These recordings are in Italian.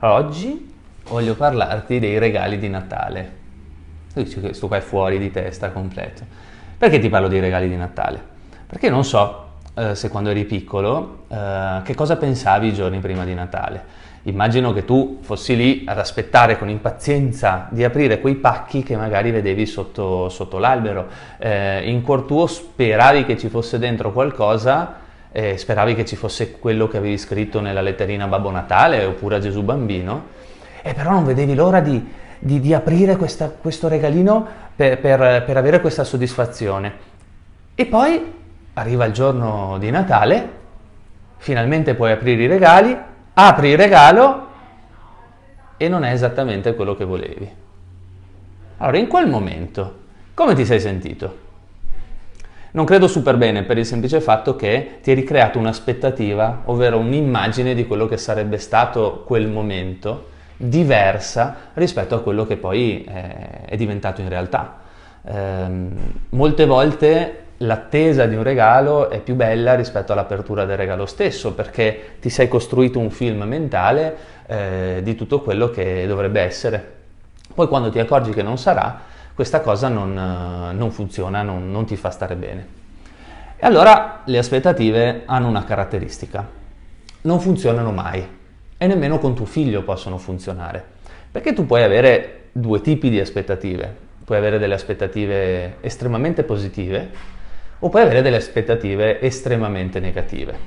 Oggi voglio parlarti dei regali di Natale. Tu dici che questo qua è fuori di testa completo. Perché ti parlo dei regali di Natale? Perché non so eh, se quando eri piccolo eh, che cosa pensavi i giorni prima di Natale. Immagino che tu fossi lì ad aspettare con impazienza di aprire quei pacchi che magari vedevi sotto, sotto l'albero. Eh, in cuor tuo speravi che ci fosse dentro qualcosa eh, speravi che ci fosse quello che avevi scritto nella letterina a Babbo Natale oppure a Gesù Bambino, e però non vedevi l'ora di, di, di aprire questa, questo regalino per, per, per avere questa soddisfazione. E poi arriva il giorno di Natale, finalmente puoi aprire i regali, apri il regalo e non è esattamente quello che volevi. Allora, in quel momento, come ti sei sentito? Non credo super bene per il semplice fatto che ti eri creato un'aspettativa, ovvero un'immagine di quello che sarebbe stato quel momento, diversa rispetto a quello che poi eh, è diventato in realtà. Ehm, molte volte l'attesa di un regalo è più bella rispetto all'apertura del regalo stesso perché ti sei costruito un film mentale eh, di tutto quello che dovrebbe essere. Poi quando ti accorgi che non sarà, questa cosa non, non funziona, non, non ti fa stare bene. E allora le aspettative hanno una caratteristica, non funzionano mai e nemmeno con tuo figlio possono funzionare, perché tu puoi avere due tipi di aspettative, puoi avere delle aspettative estremamente positive o puoi avere delle aspettative estremamente negative.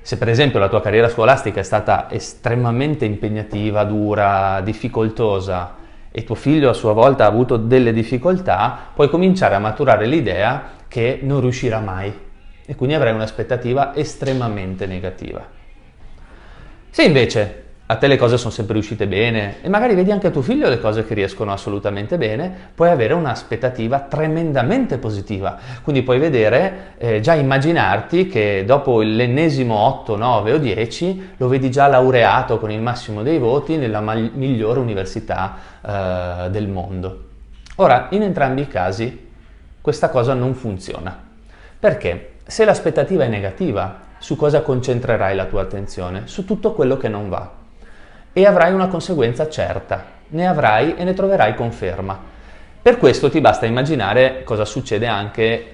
Se per esempio la tua carriera scolastica è stata estremamente impegnativa, dura, difficoltosa, e tuo figlio a sua volta ha avuto delle difficoltà, puoi cominciare a maturare l'idea che non riuscirà mai e quindi avrai un'aspettativa estremamente negativa. Se invece a te le cose sono sempre riuscite bene e magari vedi anche a tuo figlio le cose che riescono assolutamente bene, puoi avere un'aspettativa tremendamente positiva. Quindi puoi vedere, eh, già immaginarti che dopo l'ennesimo 8, 9 o 10 lo vedi già laureato con il massimo dei voti nella mag- migliore università eh, del mondo. Ora, in entrambi i casi questa cosa non funziona. Perché? Se l'aspettativa è negativa, su cosa concentrerai la tua attenzione? Su tutto quello che non va e avrai una conseguenza certa, ne avrai e ne troverai conferma. Per questo ti basta immaginare cosa succede anche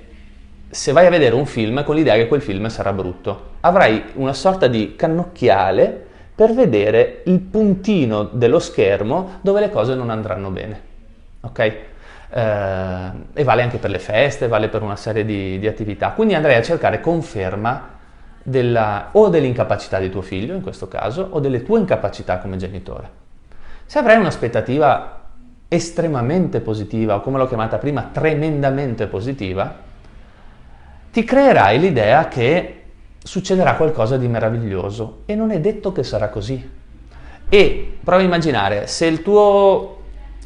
se vai a vedere un film con l'idea che quel film sarà brutto. Avrai una sorta di cannocchiale per vedere il puntino dello schermo dove le cose non andranno bene. Ok? Eh, e vale anche per le feste, vale per una serie di, di attività. Quindi andrei a cercare conferma della, o dell'incapacità di tuo figlio, in questo caso, o delle tue incapacità come genitore. Se avrai un'aspettativa estremamente positiva, o come l'ho chiamata prima, tremendamente positiva, ti creerai l'idea che succederà qualcosa di meraviglioso e non è detto che sarà così. E prova a immaginare se il tuo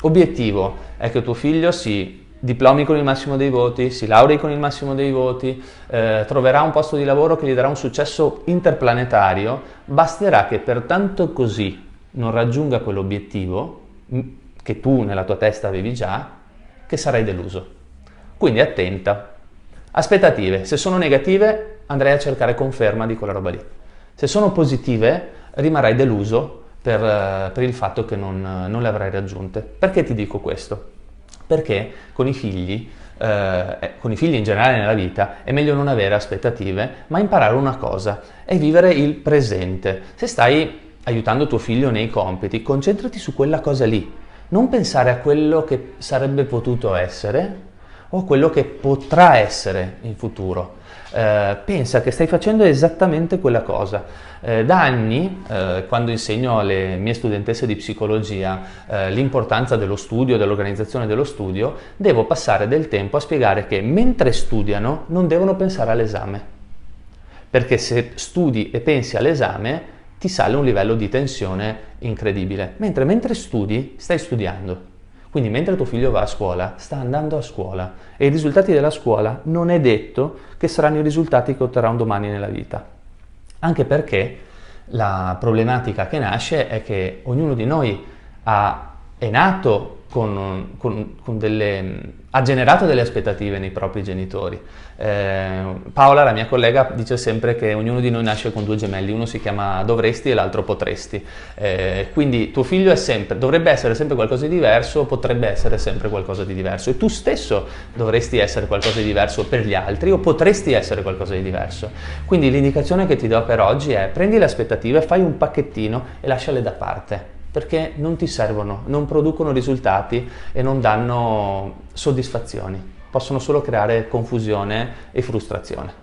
obiettivo è che tuo figlio si diplomi con il massimo dei voti, si laurei con il massimo dei voti, eh, troverà un posto di lavoro che gli darà un successo interplanetario, basterà che per tanto così non raggiunga quell'obiettivo mm, che tu nella tua testa avevi già, che sarai deluso. Quindi attenta. Aspettative, se sono negative andrai a cercare conferma di quella roba lì. Se sono positive rimarrai deluso per, eh, per il fatto che non, eh, non le avrai raggiunte. Perché ti dico questo? perché con i figli eh, eh, con i figli in generale nella vita è meglio non avere aspettative, ma imparare una cosa e vivere il presente. Se stai aiutando tuo figlio nei compiti, concentrati su quella cosa lì, non pensare a quello che sarebbe potuto essere, o quello che potrà essere in futuro. Eh, pensa che stai facendo esattamente quella cosa. Eh, da anni, eh, quando insegno alle mie studentesse di psicologia eh, l'importanza dello studio, dell'organizzazione dello studio, devo passare del tempo a spiegare che mentre studiano non devono pensare all'esame. Perché se studi e pensi all'esame ti sale un livello di tensione incredibile. Mentre mentre studi, stai studiando. Quindi mentre tuo figlio va a scuola, sta andando a scuola e i risultati della scuola non è detto che saranno i risultati che otterrà un domani nella vita. Anche perché la problematica che nasce è che ognuno di noi ha è nato con, con, con delle, ha generato delle aspettative nei propri genitori. Eh, Paola, la mia collega, dice sempre che ognuno di noi nasce con due gemelli, uno si chiama dovresti e l'altro potresti. Eh, quindi tuo figlio è sempre, dovrebbe essere sempre qualcosa di diverso, potrebbe essere sempre qualcosa di diverso e tu stesso dovresti essere qualcosa di diverso per gli altri o potresti essere qualcosa di diverso. Quindi l'indicazione che ti do per oggi è prendi le aspettative, fai un pacchettino e lasciale da parte perché non ti servono, non producono risultati e non danno soddisfazioni, possono solo creare confusione e frustrazione.